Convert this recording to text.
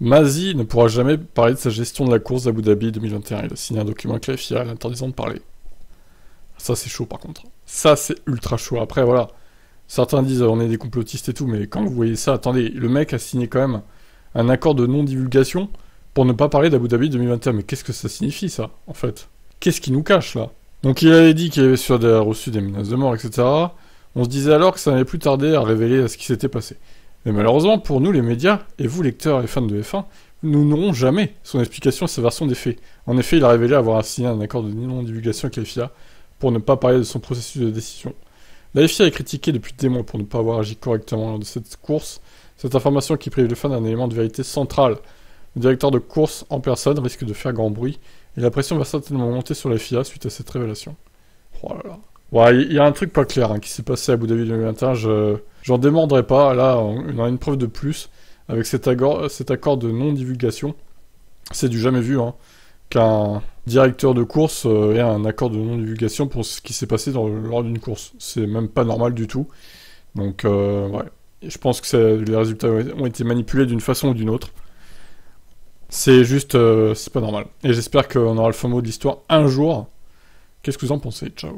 Mazi ne pourra jamais parler de sa gestion de la course d'Abu Dhabi 2021. Il a signé un document clé la FIA l'interdisant de parler. Ça, c'est chaud par contre. Ça, c'est ultra chaud. Après, voilà. Certains disent euh, on est des complotistes et tout, mais quand vous voyez ça, attendez, le mec a signé quand même un accord de non-divulgation pour ne pas parler d'Abu Dhabi 2021. Mais qu'est-ce que ça signifie, ça, en fait Qu'est-ce qu'il nous cache, là Donc, il avait dit qu'il avait reçu des menaces de mort, etc. On se disait alors que ça n'allait plus tarder à révéler ce qui s'était passé. Mais malheureusement, pour nous, les médias, et vous, lecteurs et fans de F1, nous n'aurons jamais son explication et sa version des faits. En effet, il a révélé avoir signé un accord de non-divulgation avec la FIA pour ne pas parler de son processus de décision. La FIA est critiquée depuis des mois pour ne pas avoir agi correctement lors de cette course. Cette information qui prive le fan d'un élément de vérité central. Le directeur de course en personne risque de faire grand bruit et la pression va certainement monter sur la FIA suite à cette révélation. Oh là là il y a un truc pas clair hein, qui s'est passé à Abu Dhabi 2021. Je j'en demanderai pas. Là, on a une preuve de plus avec cet, accord, cet accord de non-divulgation. C'est du jamais vu hein, qu'un directeur de course euh, ait un accord de non-divulgation pour ce qui s'est passé lors d'une course. C'est même pas normal du tout. Donc, euh, ouais. Je pense que les résultats ont été manipulés d'une façon ou d'une autre. C'est juste, euh, c'est pas normal. Et j'espère qu'on aura le fin mot de l'histoire un jour. Qu'est-ce que vous en pensez Ciao